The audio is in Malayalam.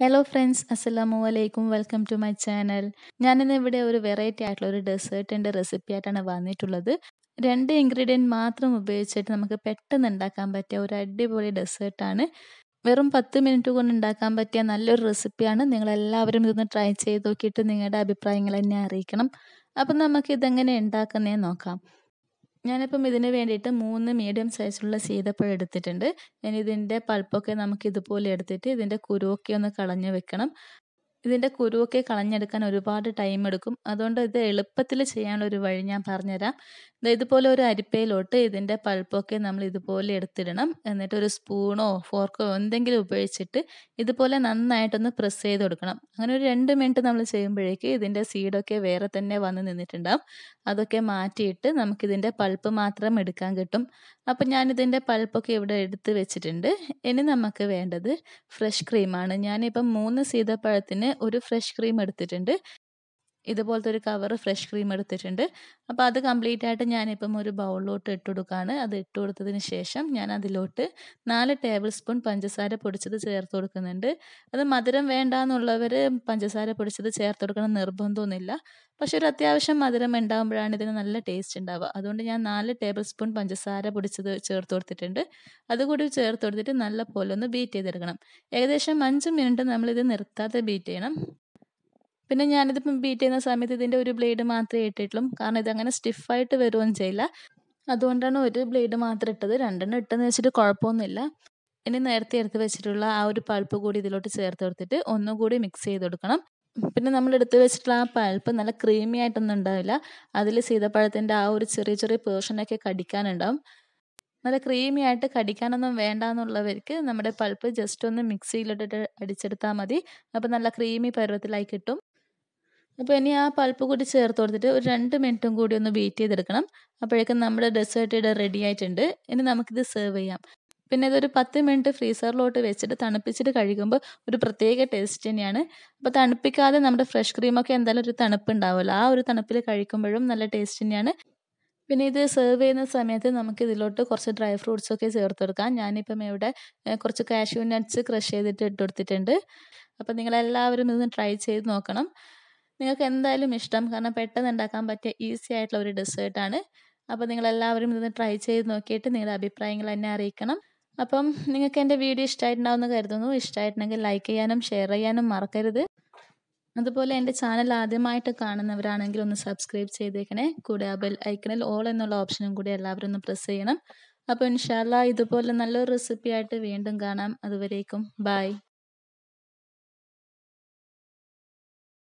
ഹലോ ഫ്രണ്ട്സ് അസ്സലാമു അലൈക്കും വെൽക്കം ടു മൈ ചാനൽ ഞാനിന്ന് ഇവിടെ ഒരു വെറൈറ്റി ആയിട്ടുള്ള ഒരു ഡെസേർട്ടിൻ്റെ റെസിപ്പി ആയിട്ടാണ് വന്നിട്ടുള്ളത് രണ്ട് ഇൻഗ്രീഡിയൻറ്റ് മാത്രം ഉപയോഗിച്ചിട്ട് നമുക്ക് പെട്ടെന്ന് ഉണ്ടാക്കാൻ പറ്റിയ ഒരു അടിപൊളി ഡെസേർട്ടാണ് വെറും പത്ത് മിനിറ്റ് കൊണ്ട് ഉണ്ടാക്കാൻ പറ്റിയ നല്ലൊരു റെസിപ്പിയാണ് നിങ്ങളെല്ലാവരും ഇതൊന്ന് ട്രൈ ചെയ്ത് നോക്കിയിട്ട് നിങ്ങളുടെ അഭിപ്രായങ്ങൾ എന്നെ അറിയിക്കണം അപ്പം നമുക്ക് ഇതെങ്ങനെ ഉണ്ടാക്കുന്നതെന്ന് നോക്കാം ഞാനിപ്പം ഇതിന് വേണ്ടിയിട്ട് മൂന്ന് മീഡിയം സൈസുള്ള സീതപ്പഴം എടുത്തിട്ടുണ്ട് ഞാൻ ഇതിൻ്റെ പൾപ്പൊക്കെ നമുക്ക് ഇതുപോലെ എടുത്തിട്ട് ഇതിൻ്റെ കുരുവൊക്കെ ഒന്ന് കളഞ്ഞു വെക്കണം ഇതിൻ്റെ കുരുവൊക്കെ കളഞ്ഞെടുക്കാൻ ഒരുപാട് ടൈം എടുക്കും അതുകൊണ്ട് ഇത് എളുപ്പത്തിൽ ചെയ്യാനുള്ള ഒരു വഴി ഞാൻ പറഞ്ഞുതരാം ഇതുപോലെ ഒരു അരിപ്പയിലോട്ട് ഇതിൻ്റെ പൾപ്പൊക്കെ നമ്മൾ ഇതുപോലെ എടുത്തിടണം എന്നിട്ട് ഒരു സ്പൂണോ ഫോർക്കോ എന്തെങ്കിലും ഉപയോഗിച്ചിട്ട് ഇതുപോലെ നന്നായിട്ടൊന്ന് പ്രസ് ചെയ്ത് കൊടുക്കണം അങ്ങനെ ഒരു രണ്ട് മിനിറ്റ് നമ്മൾ ചെയ്യുമ്പോഴേക്ക് ഇതിൻ്റെ സീഡൊക്കെ വേറെ തന്നെ വന്ന് നിന്നിട്ടുണ്ടാവും അതൊക്കെ മാറ്റിയിട്ട് നമുക്കിതിൻ്റെ പൾപ്പ് മാത്രം എടുക്കാൻ കിട്ടും അപ്പം ഞാനിതിൻ്റെ പൾപ്പൊക്കെ ഇവിടെ എടുത്ത് വെച്ചിട്ടുണ്ട് ഇനി നമുക്ക് വേണ്ടത് ഫ്രഷ് ക്രീമാണ് ഞാനിപ്പം മൂന്ന് സീതപ്പഴത്തിന് ഒരു ഫ്രഷ് ക്രീം എടുത്തിട്ടുണ്ട് ഇതുപോലത്തെ ഒരു കവർ ഫ്രഷ് ക്രീം എടുത്തിട്ടുണ്ട് അപ്പോൾ അത് കംപ്ലീറ്റ് ആയിട്ട് ഞാനിപ്പം ഒരു ബൗളിലോട്ട് ഇട്ട് കൊടുക്കുകയാണ് അത് ഇട്ട് കൊടുത്തതിന് ശേഷം ഞാൻ അതിലോട്ട് നാല് ടേബിൾ സ്പൂൺ പഞ്ചസാര പൊടിച്ചത് ചേർത്ത് കൊടുക്കുന്നുണ്ട് അത് മധുരം വേണ്ടാന്നുള്ളവർ പഞ്ചസാര പൊടിച്ചത് ചേർത്ത് കൊടുക്കണം നിർബന്ധമൊന്നുമില്ല പക്ഷെ ഒരു അത്യാവശ്യം മധുരം ഉണ്ടാകുമ്പോഴാണ് ഇതിന് നല്ല ടേസ്റ്റ് ഉണ്ടാവുക അതുകൊണ്ട് ഞാൻ നാല് ടേബിൾ സ്പൂൺ പഞ്ചസാര പൊടിച്ചത് ചേർത്ത് കൊടുത്തിട്ടുണ്ട് അതുകൂടി ചേർത്ത് കൊടുത്തിട്ട് നല്ല പോലെ ഒന്ന് ബീറ്റ് ചെയ്തെടുക്കണം ഏകദേശം അഞ്ച് മിനിറ്റ് നമ്മളിത് നിർത്താതെ ബീറ്റ് ചെയ്യണം പിന്നെ ഞാനിതിപ്പം ബീറ്റ് ചെയ്യുന്ന സമയത്ത് ഇതിൻ്റെ ഒരു ബ്ലേഡ് മാത്രമേ ഇട്ടിട്ടുള്ളൂ കാരണം ഇതങ്ങനെ സ്റ്റിഫായിട്ട് വരുമൊന്നും ചെയ്യില്ല അതുകൊണ്ടാണ് ഒരു ബ്ലേഡ് മാത്രം ഇട്ടത് രണ്ടെണ്ണം ഇട്ടെന്ന് വെച്ചിട്ട് കുഴപ്പമൊന്നുമില്ല ഇനി നേരത്തെ എടുത്ത് വെച്ചിട്ടുള്ള ആ ഒരു പൾപ്പ് കൂടി ഇതിലോട്ട് ചേർത്ത് കൊടുത്തിട്ട് ഒന്നുകൂടി മിക്സ് ചെയ്ത് കൊടുക്കണം പിന്നെ നമ്മൾ എടുത്ത് വെച്ചിട്ടുള്ള ആ പൾപ്പ് നല്ല ക്രീമി ആയിട്ടൊന്നും ഉണ്ടാവില്ല അതിൽ സീതപ്പഴത്തിൻ്റെ ആ ഒരു ചെറിയ ചെറിയ പേർഷനൊക്കെ കടിക്കാനുണ്ടാവും നല്ല ക്രീമി ആയിട്ട് കടിക്കാനൊന്നും വേണ്ട നമ്മുടെ പൾപ്പ് ജസ്റ്റ് ഒന്ന് മിക്സിയിലിട്ടിട്ട് അടിച്ചെടുത്താൽ മതി അപ്പോൾ നല്ല ക്രീമി പരുവത്തിലായി കിട്ടും അപ്പോൾ ഇനി ആ പൾപ്പ് കൂടി ചേർത്ത് കൊടുത്തിട്ട് ഒരു രണ്ട് മിനിറ്റും കൂടി ഒന്ന് ബീറ്റ് ചെയ്തെടുക്കണം അപ്പോഴേക്കും നമ്മുടെ ഡെസേർട്ട് ഇവിടെ റെഡി ആയിട്ടുണ്ട് ഇനി നമുക്കിത് സെർവ് ചെയ്യാം പിന്നെ ഇതൊരു പത്ത് മിനിറ്റ് ഫ്രീസറിലോട്ട് വെച്ചിട്ട് തണുപ്പിച്ചിട്ട് കഴിക്കുമ്പോൾ ഒരു പ്രത്യേക ടേസ്റ്റ് തന്നെയാണ് അപ്പോൾ തണുപ്പിക്കാതെ നമ്മുടെ ഫ്രഷ് ക്രീമൊക്കെ എന്തായാലും ഒരു തണുപ്പ് ഉണ്ടാവുമല്ലോ ആ ഒരു തണുപ്പിൽ കഴിക്കുമ്പോഴും നല്ല ടേസ്റ്റ് തന്നെയാണ് പിന്നെ ഇത് സെർവ് ചെയ്യുന്ന സമയത്ത് നമുക്ക് ഇതിലോട്ട് കുറച്ച് ഡ്രൈ ഫ്രൂട്ട്സ് ഒക്കെ ചേർത്ത് കൊടുക്കാം ഞാനിപ്പം ഇവിടെ കുറച്ച് കാഷ്യൂ നട്ട്സ് ക്രഷ് ചെയ്തിട്ട് ഇട്ട് കൊടുത്തിട്ടുണ്ട് അപ്പം നിങ്ങളെല്ലാവരും ഇതൊന്ന് ട്രൈ ചെയ്ത് നോക്കണം നിങ്ങൾക്ക് എന്തായാലും ഇഷ്ടം കാരണം പെട്ടെന്ന് ഉണ്ടാക്കാൻ പറ്റിയ ഈസി ആയിട്ടുള്ള ഒരു ഡെസേർട്ടാണ് അപ്പോൾ നിങ്ങളെല്ലാവരും ഇതൊന്ന് ട്രൈ ചെയ്ത് നോക്കിയിട്ട് നിങ്ങളുടെ അഭിപ്രായങ്ങൾ എന്നെ അറിയിക്കണം അപ്പം നിങ്ങൾക്ക് എൻ്റെ വീഡിയോ ഇഷ്ടമായിട്ടുണ്ടാവുമെന്ന് കരുതുന്നു ഇഷ്ടമായിട്ടുണ്ടെങ്കിൽ ലൈക്ക് ചെയ്യാനും ഷെയർ ചെയ്യാനും മറക്കരുത് അതുപോലെ എൻ്റെ ചാനൽ ആദ്യമായിട്ട് കാണുന്നവരാണെങ്കിൽ ഒന്ന് സബ്സ്ക്രൈബ് ചെയ്തേക്കണേ കൂടെ ആ ബെൽ ഐക്കണിൽ ഓൾ എന്നുള്ള ഓപ്ഷനും കൂടി എല്ലാവരും ഒന്ന് പ്രസ് ചെയ്യണം അപ്പോൾ ഇൻഷാല്ല ഇതുപോലെ നല്ലൊരു റെസിപ്പി ആയിട്ട് വീണ്ടും കാണാം അതുവരേക്കും ബായ്